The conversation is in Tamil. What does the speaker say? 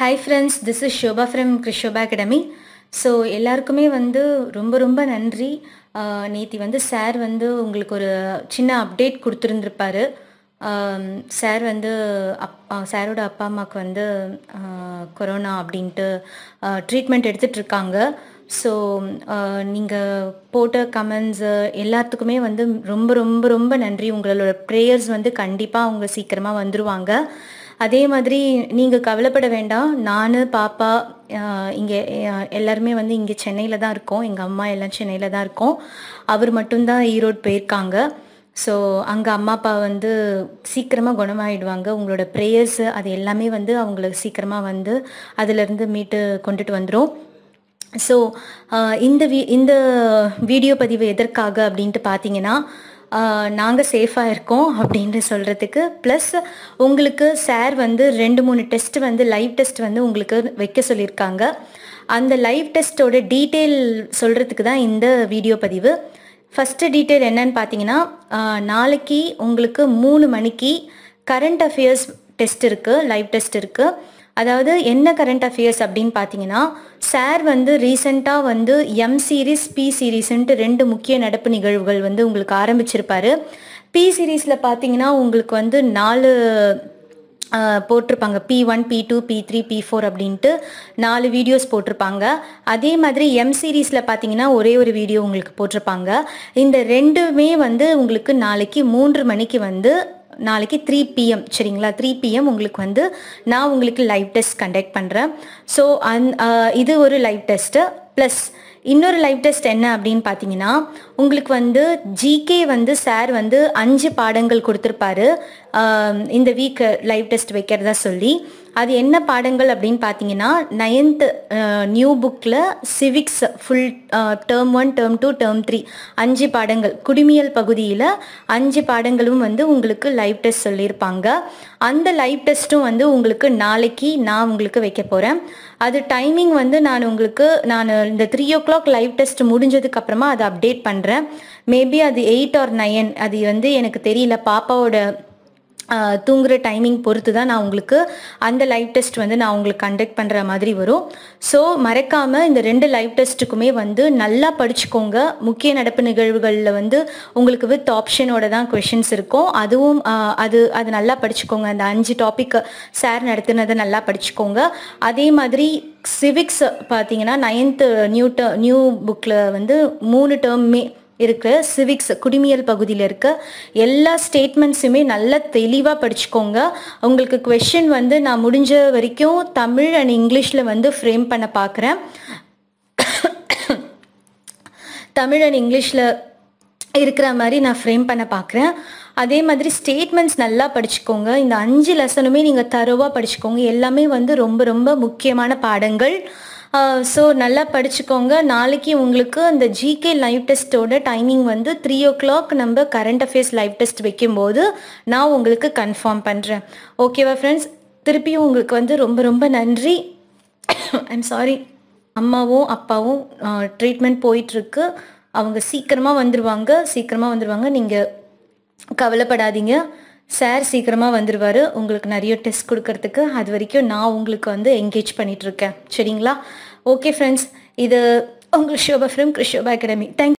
hi friends this is Shobha from Krishobha academy so எல்லாருக்குமே வந்து ரொம்ப ரொம்ப நன்றி நேத்தி வந்து சார் வந்து உங்களுக்கு ஒரு சின்ன அப்டேட் கொடுத்துருந்துருப்பாரு சார் வந்து அப் சாரோட அப்பா அம்மாவுக்கு வந்து கொரோனா அப்படின்ட்டு ட்ரீட்மெண்ட் எடுத்துகிட்ருக்காங்க ஸோ நீங்கள் போட்ட கமெண்ட்ஸு எல்லாத்துக்குமே வந்து ரொம்ப ரொம்ப ரொம்ப நன்றி உங்களோட ப்ரேயர்ஸ் வந்து கண்டிப்பாக அவங்க சீக்கிரமாக வந்துடுவாங்க அதே மாதிரி நீங்கள் கவலைப்பட வேண்டாம் நான் பாப்பா இங்கே எல்லாருமே வந்து இங்கே சென்னையில் தான் இருக்கோம் எங்கள் அம்மா எல்லாம் சென்னையில் தான் இருக்கோம் அவர் மட்டும்தான் ஈரோடு போயிருக்காங்க ஸோ அங்கே அம்மா அப்பா வந்து சீக்கிரமாக குணமாயிடுவாங்க உங்களோட ப்ரேயர்ஸ் அது எல்லாமே வந்து அவங்களுக்கு சீக்கிரமாக வந்து அதிலேருந்து மீட்டு கொண்டுட்டு வந்துடும் ஸோ இந்த வீ இந்த வீடியோ பதிவு எதற்காக அப்படின்ட்டு பார்த்தீங்கன்னா நாங்கள் சேஃபாக இருக்கோம் அப்படின்ட்டு சொல்கிறதுக்கு ப்ளஸ் உங்களுக்கு சார் வந்து ரெண்டு மூணு டெஸ்ட் வந்து லைவ் டெஸ்ட் வந்து உங்களுக்கு வைக்க சொல்லியிருக்காங்க அந்த லைவ் டெஸ்ட்டோட டீட்டெயில் சொல்கிறதுக்கு தான் இந்த வீடியோ பதிவு ஃபஸ்ட்டு டீட்டெயில் என்னன்னு பார்த்தீங்கன்னா நாளைக்கு உங்களுக்கு மூணு மணிக்கு கரண்ட் அஃபேர்ஸ் டெஸ்ட் இருக்குது லைவ் டெஸ்ட் இருக்குது அதாவது என்ன கரண்ட் அஃபேர்ஸ் அப்படின்னு பார்த்தீங்கன்னா சார் வந்து ரீசெண்டாக வந்து எம் சீரீஸ் பி சீரீஸ்ன்ட்டு ரெண்டு முக்கிய நடப்பு நிகழ்வுகள் வந்து உங்களுக்கு ஆரம்பிச்சிருப்பார் பி சீரீஸில் பார்த்தீங்கன்னா உங்களுக்கு வந்து நாலு போட்டிருப்பாங்க P one P two P three P four அப்படின்ட்டு நாலு வீடியோஸ் போட்டிருப்பாங்க அதே மாதிரி எம் சீரீஸில் பார்த்தீங்கன்னா ஒரே ஒரு வீடியோ உங்களுக்கு போட்டிருப்பாங்க இந்த ரெண்டுமே வந்து உங்களுக்கு நாளைக்கு மூன்று மணிக்கு வந்து நாளைக்கு த்ரீ பிஎம் சரிங்களா த்ரீ பிஎம் உங்களுக்கு வந்து நான் உங்களுக்கு லைவ் டெஸ்ட் கண்டக்ட் பண்ணுறேன் ஸோ அந் இது ஒரு லைவ் டெஸ்ட்டு ப்ளஸ் இன்னொரு லைவ் டெஸ்ட் என்ன அப்படின்னு பார்த்தீங்கன்னா உங்களுக்கு வந்து ஜிகே வந்து சார் வந்து அஞ்சு பாடங்கள் கொடுத்துருப்பாரு இந்த வீக் லைவ் டெஸ்ட் வைக்கிறதா சொல்லி அது என்ன பாடங்கள் அப்படின்னு பார்த்தீங்கன்னா நைன்த்து நியூ புக்கில் civics full term one term two term three அஞ்சு பாடங்கள் குடிமியல் பகுதியில் அஞ்சு பாடங்களும் வந்து உங்களுக்கு லைவ் டெஸ்ட் சொல்லியிருப்பாங்க அந்த லைவ் டெஸ்ட்டும் வந்து உங்களுக்கு நாளைக்கு நான் உங்களுக்கு வைக்க போகிறேன் அது டைமிங் வந்து நான் உங்களுக்கு நான் இந்த three o'clock live test முடிஞ்சதுக்கு அப்புறமா அதை அப்டேட் பண்ணுறேன் மேபி அது எயிட் ஆர் நைன் அது வந்து எனக்கு தெரியல பாப்பாவோட தூங்குகிற டைமிங் பொறுத்து தான் நான் உங்களுக்கு அந்த லைவ் டெஸ்ட் வந்து நான் உங்களுக்கு கண்டக்ட் பண்ணுற மாதிரி வரும் ஸோ மறக்காமல் இந்த ரெண்டு லைவ் டெஸ்ட்டுக்குமே வந்து நல்லா படிச்சுக்கோங்க முக்கிய நடப்பு நிகழ்வுகளில் வந்து உங்களுக்கு வித் ஆப்ஷனோட தான் கொஷின்ஸ் இருக்கும் அதுவும் அது அது நல்லா படிச்சுக்கோங்க அந்த அஞ்சு டாபிக் சார் நடத்துனதை நல்லா படிச்சுக்கோங்க அதே மாதிரி சிவிக்ஸ் பார்த்தீங்கன்னா நைன்த்து நியூ ட நியூ புக்கில் வந்து மூணு டேர்மே இருக்கிற சிவிக்ஸ் குடிமியல் பகுதியில் இருக்க எல்லா ஸ்டேட்மெண்ட்ஸுமே நல்லா தெளிவாக படிச்சுக்கோங்க உங்களுக்கு கொஷின் வந்து நான் முடிஞ்ச வரைக்கும் தமிழ் அண்ட் இங்கிலீஷில் வந்து ஃப்ரேம் பண்ண பார்க்குறேன் தமிழ் அண்ட் இங்கிலீஷில் இருக்கிற மாதிரி நான் ஃப்ரேம் பண்ண பார்க்குறேன் அதே மாதிரி ஸ்டேட்மெண்ட்ஸ் நல்லா படிச்சுக்கோங்க இந்த அஞ்சு லெசனுமே நீங்கள் தரோவாக படிச்சுக்கோங்க எல்லாமே வந்து ரொம்ப ரொம்ப முக்கியமான பாடங்கள் ஸோ நல்லா படிச்சுக்கோங்க நாளைக்கு உங்களுக்கு அந்த ஜிகே லைவ் டெஸ்ட்டோட டைமிங் வந்து த்ரீ ஓ கிளாக் நம்ம கரண்ட் அஃபேர்ஸ் லைவ் டெஸ்ட் வைக்கும்போது நான் உங்களுக்கு கன்ஃபார்ம் பண்ணுறேன் ஓகேவா ஃப்ரெண்ட்ஸ் திருப்பியும் உங்களுக்கு வந்து ரொம்ப ரொம்ப நன்றி ஐம் சாரி அம்மாவும் அப்பாவும் ட்ரீட்மெண்ட் போயிட்டுருக்கு அவங்க சீக்கிரமாக வந்துடுவாங்க சீக்கிரமாக வந்துடுவாங்க நீங்கள் கவலைப்படாதீங்க சார் சீக்கிரமாக வந்துடுவார் உங்களுக்கு நிறைய டெஸ்ட் கொடுக்கறதுக்கு அது வரைக்கும் நான் உங்களுக்கு வந்து என்கேஜ் பண்ணிகிட்ருக்கேன் சரிங்களா ஓகே ஃப்ரெண்ட்ஸ் இது உங்கள் Shobha from Krishobha academy thank